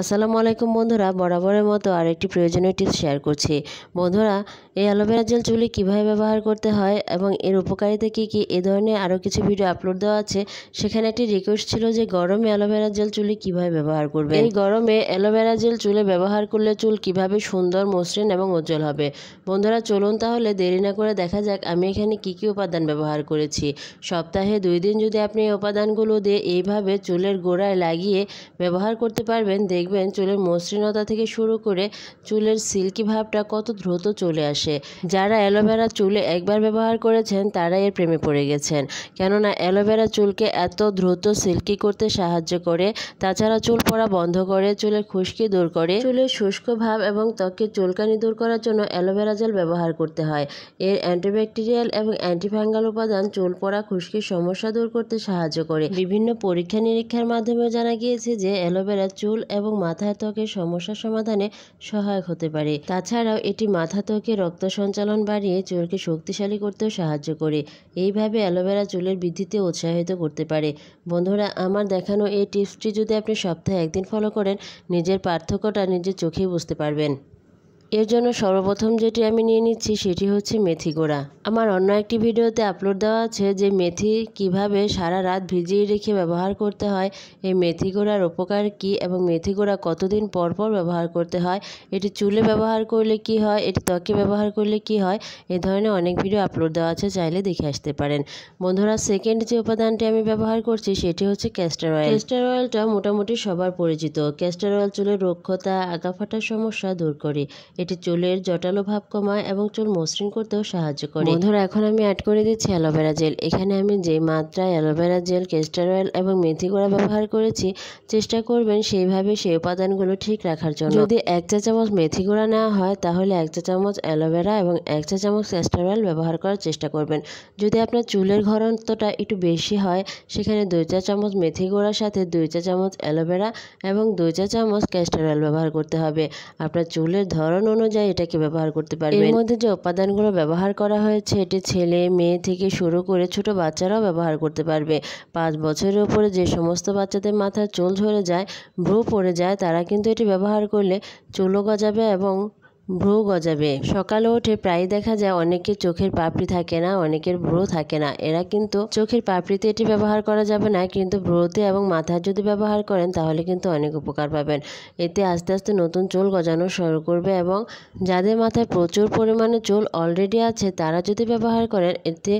আসসালামু আলাইকুম বন্ধুরা বরাবরের মতো আরেকটি প্রয়োজনীয় টিপস শেয়ার করছি বন্ধুরা এই অ্যালোভেরা জেল চুলে কীভাবে ব্যবহার করতে হয় এবং এর উপকারিতা কী কী এ ধরনের আরও কিছু ভিডিও আপলোড দেওয়া আছে সেখানে একটি রিকোয়েস্ট ছিল যে গরমে অ্যালোভেরা জেল চুলে কীভাবে ব্যবহার করবে এই গরমে অ্যালোভেরা জেল চুলে ব্যবহার করলে চুল কিভাবে সুন্দর মসৃণ এবং উজ্জ্বল হবে বন্ধুরা চলুন তাহলে দেরি না করে দেখা যাক আমি এখানে কি কি উপাদান ব্যবহার করেছি সপ্তাহে দুই দিন যদি আপনি এই উপাদানগুলো দিয়ে এইভাবে চুলের গোড়ায় লাগিয়ে ব্যবহার করতে পারবেন দেখ দেখবেন চুলের মসৃণতা থেকে শুরু করে চুলের সিল্কি ভাবটা কত দ্রুত চলে আসে যারা অ্যালোভেরা চুলে একবার ব্যবহার করেছেন তারা এর প্রেমে পড়ে গেছেন কেননা অ্যালোভেরা চুলকে এত দ্রুত সিল্কি করতে সাহায্য করে তাছাড়া চুল পড়া বন্ধ করে চুলের খুশকি দূর করে চুলের শুষ্ক ভাব এবং ত্বকের চুলকানি দূর করার জন্য অ্যালোভেরা জেল ব্যবহার করতে হয় এর অ্যান্টিব্যাকটেরিয়াল এবং অ্যান্টিফাঙ্গাল উপাদান চুল পড়া খুশকির সমস্যা দূর করতে সাহায্য করে বিভিন্ন পরীক্ষা নিরীক্ষার মাধ্যমে জানা গিয়েছে যে অ্যালোভেরা চুল এবং মাথা ত্বকের সমস্যা সমাধানে সহায়ক হতে পারে তাছাড়াও এটি মাথা ত্বকে রক্ত সঞ্চালন বাড়িয়ে চুলকে শক্তিশালী করতেও সাহায্য করে এইভাবে অ্যালোভেরা চুলের বৃদ্ধিতে উৎসাহিত করতে পারে বন্ধুরা আমার দেখানো এই টিপসটি যদি আপনি সপ্তাহে একদিন ফলো করেন নিজের পার্থক্যটা নিজের চোখেই বুঝতে পারবেন এর জন্য সর্বপ্রথম যেটি আমি নিয়ে নিচ্ছি সেটি হচ্ছে মেথি গোড়া আমার অন্য একটি ভিডিওতে আপলোড দেওয়া আছে যে মেথি কিভাবে সারা রাত ভিজিয়ে রেখে ব্যবহার করতে হয় এই মেথি গোড়ার উপকার কি এবং মেথি গোড়া কতদিন পর পর ব্যবহার করতে হয় এটি চুলে ব্যবহার করলে কি হয় এটি ত্বকে ব্যবহার করলে কি হয় এ ধরনের অনেক ভিডিও আপলোড দেওয়া আছে চাইলে দেখে আসতে পারেন বন্ধুরা সেকেন্ড যে উপাদানটি আমি ব্যবহার করছি সেটি হচ্ছে ক্যাস্টার অয়েল ক্যাস্টার অয়েলটা মোটামুটি সবার পরিচিত ক্যাস্টার অয়েল চুলের রক্ষতা আগাফাটার সমস্যা দূর করে এটি চুলের জটালো ভাব কমায় এবং চুল মসৃণ করতেও সাহায্য করে বন্ধুরা এখন আমি অ্যাড করে দিচ্ছি অ্যালোভেরা জেল এখানে আমি যে মাত্রায় অ্যালোভেরা জেল কেস্টার অয়েল এবং মেথি গুঁড়া ব্যবহার করেছি চেষ্টা করবেন সেইভাবে সেই উপাদানগুলো ঠিক রাখার জন্য যদি এক চা চামচ মেথি গুঁড়া নেওয়া হয় তাহলে এক চা চামচ অ্যালোভেরা এবং এক চা চামচ ক্যাস্টার অয়েল ব্যবহার করার চেষ্টা করবেন যদি আপনার চুলের ঘরন্তটা একটু বেশি হয় সেখানে দুই চা চামচ মেথি গুঁড়ার সাথে দুই চা চামচ অ্যালোভেরা এবং দুই চা চামচ ক্যাস্টার অয়েল ব্যবহার করতে হবে আপনার চুলের ধরন অনুযায়ী এটাকে ব্যবহার করতে পারবেন এর মধ্যে যে উপাদানগুলো ব্যবহার করা হয়েছে এটি ছেলে মেয়ে থেকে শুরু করে ছোট বাচ্চারাও ব্যবহার করতে পারবে পাঁচ বছরের উপরে যে সমস্ত বাচ্চাদের মাথায় চুল ঝরে যায় ভ্রু পড়ে যায় তারা কিন্তু এটি ব্যবহার করলে চুলও গজাবে এবং ভ্রু গজাবে সকালে উঠে প্রায় দেখা যায় অনেকের চোখের পাপড়ি থাকে না অনেকের ভ্রু থাকে না এরা কিন্তু চোখের পাপড়িতে এটি ব্যবহার করা যাবে না কিন্তু ভ্রুতে এবং মাথায় যদি ব্যবহার করেন তাহলে কিন্তু অনেক উপকার পাবেন এতে আস্তে আস্তে নতুন চুল গজানো শুরু করবে এবং যাদের মাথায় প্রচুর পরিমাণে চুল অলরেডি আছে তারা যদি ব্যবহার করেন এতে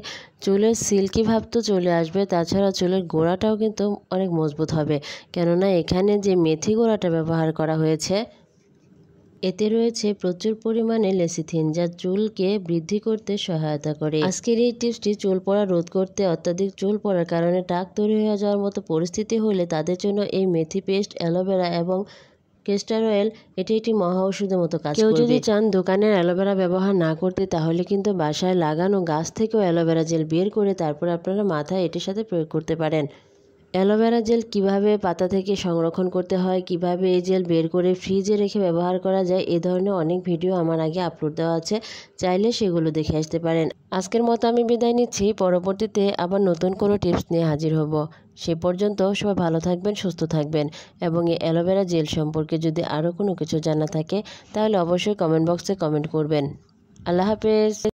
চুলের সিল্কি ভাব তো চলে আসবে তাছাড়া চুলের গোড়াটাও কিন্তু অনেক মজবুত হবে কেননা এখানে যে মেথি গোড়াটা ব্যবহার করা হয়েছে এতে রয়েছে প্রচুর পরিমাণে লেসিথিন যা চুলকে বৃদ্ধি করতে সহায়তা করে আজকের এই টিপসটি চুল পড়া রোধ করতে অত্যাধিক চুল পড়ার কারণে টাক তৈরি হয়ে যাওয়ার মতো পরিস্থিতি হলে তাদের জন্য এই মেথি পেস্ট অ্যালোভেরা এবং কেস্টার অয়েল এটি একটি মহা ওষুধের মতো কাজ কেউ যদি চান দোকানের অ্যালোভেরা ব্যবহার না করতে তাহলে কিন্তু বাসায় লাগানো গাছ থেকেও অ্যালোভেরা জেল বের করে তারপর আপনারা মাথায় এটির সাথে প্রয়োগ করতে পারেন অ্যালোভেরা জেল কীভাবে পাতা থেকে সংরক্ষণ করতে হয় কিভাবে এই জেল বের করে ফ্রিজে রেখে ব্যবহার করা যায় এ ধরনের অনেক ভিডিও আমার আগে আপলোড দেওয়া আছে চাইলে সেগুলো দেখে আসতে পারেন আজকের মতো আমি বিদায় নিচ্ছি পরবর্তীতে আবার নতুন কোনো টিপস নিয়ে হাজির হব সে পর্যন্ত সবাই ভালো থাকবেন সুস্থ থাকবেন এবং এই অ্যালোভেরা জেল সম্পর্কে যদি আরও কোনো কিছু জানা থাকে তাহলে অবশ্যই কমেন্ট বক্সে কমেন্ট করবেন আল্লাহ হাফেজ